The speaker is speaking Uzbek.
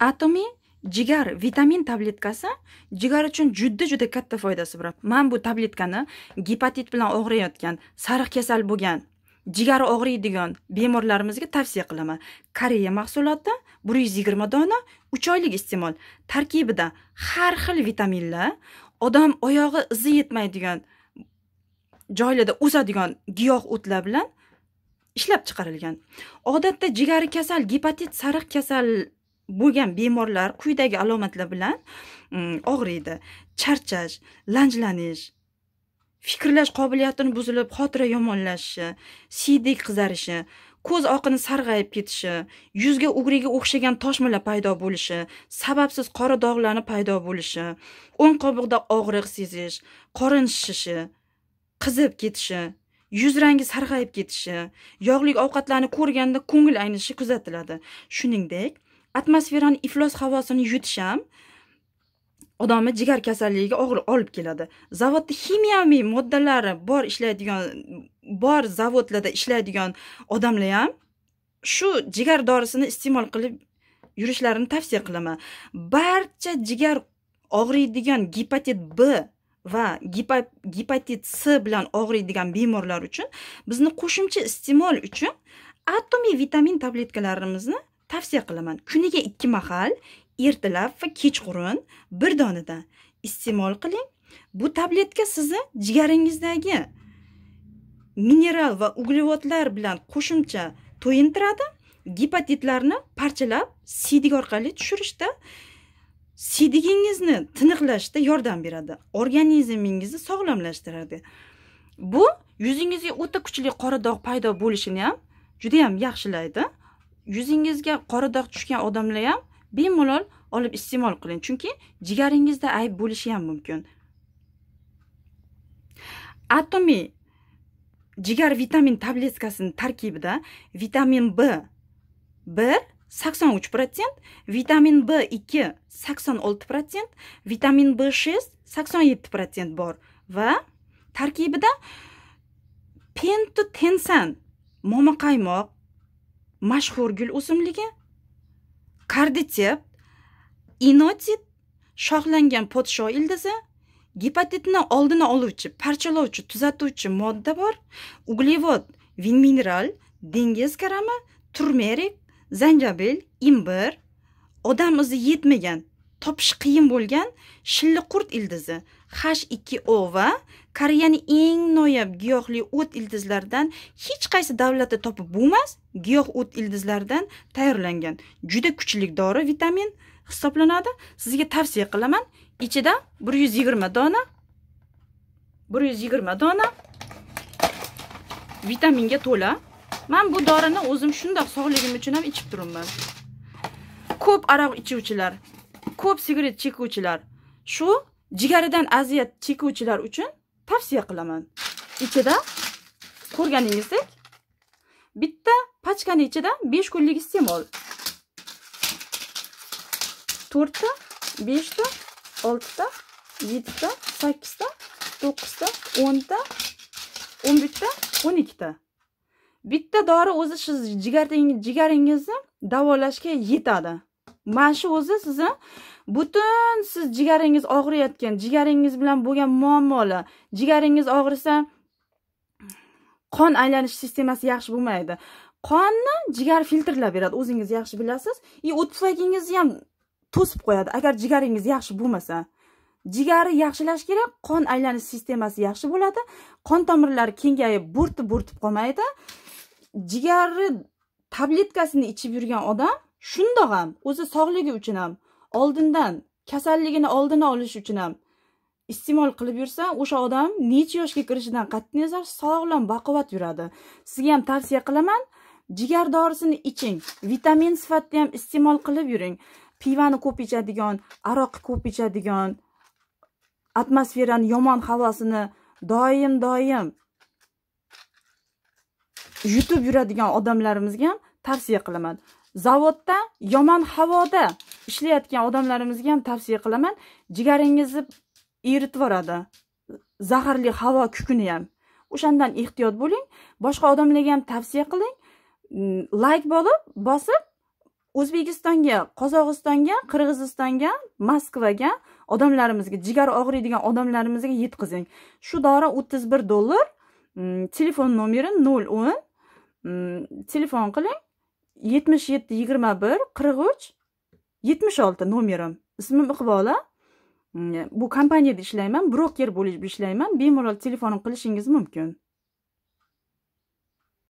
atomiy jigar vitamin tabletkasi jigar uchun juda juda katta foydasi bor man bu tabletkani gepatit bilan og'riyotgan sariq kasal bo'lgan jigari og'riydigan bemorlarimizga tavsiya qilaman koreya mahsuloti bir yuz yigirma dona uch oylik iste'mol tarkibida har xil vitaminlar odam oyog'i izi yetmaydigan joylarda o'sadigan giyoh o'tlar bilan ishlab chiqarilgan odatda jigari kasal gepatit sariq kasal bo'lgan bemorlar quyidagi alomatlar bilan mm, og'riydi charchash lanjlanish fikrlash qobiliyatini buzilib xotira yomonlashishi siydik qizarishi ko'z oqini sarg'ayib ketishi yuzga ugriga o'xshagan toshmalar paydo bo'lishi sababsiz qora dog'larni paydo bo'lishi o'ng qobiqda og'riq sezish qorin shishishi qizib ketishi yuz rangi sarg'ayib ketishi yog'li ovqatlarni ko'rganda ko'ngil aynishi kuzatiladi shuningdek atmosferani iflos havosini yutish ham odamni jigar kasalligiga og'ir olib keladi zavodda ximiyaviy moddalari bor ishlaydigan bor zavodlarda ishlaydigan odamlar ham shu jigar dorisini iste'mol qilib yurishlarini tavsiya qilaman barcha jigar og'riydigan gepatit b va gepatit c bilan og'riydigan bemorlar uchun bizni qo'shimcha iste'mol uchun atomiy vitamin tabletkalarimizni tavsiya qilaman kuniga ikki mahal ertalab va kechqurun bir donada iste'mol qiling bu tabletka sizni jigaringizdagi mineral va uglevodlar bilan qo'shimcha to'yintiradi gepatitlarni parchalab siydik orqali tushirishda siydigingizni tiniqlashda yordam beradi organizmingizni sog'lomlashtiradi bu yuzingizga o'ta kuchli qora dog' paydo bo'lishini ham judayam yaxshilaydi yuzingizga qora dog' tushgan odamlar ham bemalol olib iste'mol qiling chunki jigaringizda ayb bo'lishi ham mumkin atomiy jigar vitamin tabletkasini tarkibida vitamin b bir sakson uch protsent vitamin b ikki sakson olti protsent vitamin b shest sakson yetti protsent bor va tarkibida pentotensan momo qaymoq mashhur gul o'simligi karditep inotit shoxlangan podsho ildizi gepatitni oldini oluvchi parchalovchi tuzatuvchi modda bor uglevod mineral dengiz karami turmerik zanjabil imbir odam o'zi yetmagan topish qiyin bo'lgan shilliqurt ildizi h ikki o va koreyaning eng noyob giyohli o't ildizlaridan hech qaysi davlatda topib bo'lmas giyoh o't ildizlaridan tayyorlangan juda kuchli dori vitamin hisoblanadi sizga tavsiya qilaman ichida bir yuz yigirma dona bir yuz yigirma dona vitaminga to'la man bu dorini o'zim shundoq sog'ligim uchun ham ichib turibman ko'p aroq ichuvchilar ko'p sigaret chekuvchilar shu jigaridan aziyat chekuvchilar uchun tavsiya qilaman ichida ko'rganingizdek bitta pachkani ichida besh kunlik iste'mol to'rtta beshta oltita yettita sakkizta to'qqizta o'nta o'n bitta o'n ikkita bitta dori o'zi siz jigaringizni davolashga yetadi mana shu o'zi sizni butun siz jigaringiz og'riyotgan jigaringiz bilan bo'lgan muammolar jigaringiz og'risa qon aylanish sistemasi yaxshi bo'lmaydi qonni jigar filtrlab beradi o'zingiz yaxshi bilasiz и o'tpagingizni ham to'sib qo'yadi agar jigaringiz yaxshi bo'lmasa jigari yaxshilash kerak qon aylanish sistemasi yaxshi bo'ladi qon tomirlari kengayib bo'rtib bo'rtib qolmaydi jigarni tabletkasini ichib yurgan odam shundoq ham o'zi sog'ligi uchun ham oldindan kasalligini oldini olish uchun ham iste'mol qilib yursa o'sha odam necha yoshga kirishidan qat'iy nazar sog'lom baquvvat yuradi sizga ham tavsiya qilaman jigar dorisini iching vitamin sifatida ham iste'mol qilib yuring pivani ko'p ichadigan aroqni ko'p ichadigan atmosferani yomon havosini doim doim yutib yuradigan odamlarimizga ham tavsiya qilaman zavodda yomon havoda ishlayotgan odamlarimizga ham tavsiya qilaman jigaringizni eritib yuboradi zaharli havo kukuni ham o'shandan ehtiyot bo'ling boshqa odamlarga ham tavsiya qiling mm, layk bo'lib bosib o'zbekistonga qozog'istonga qirg'izistonga moskvaga odamlarimizga jigar og'riydigan odamlarimizga yetkazing shu dori o'ttiz bir dollar mm, telefon nomeri nol o'n mm, telefon qiling yetmish yetti yigirma bir qirq uch yetmish olti nomerim ismim iqbola mm, bu kompaniyada ishlayman broker bo'lib ishlayman bemalol telefonim qilishingiz mumkin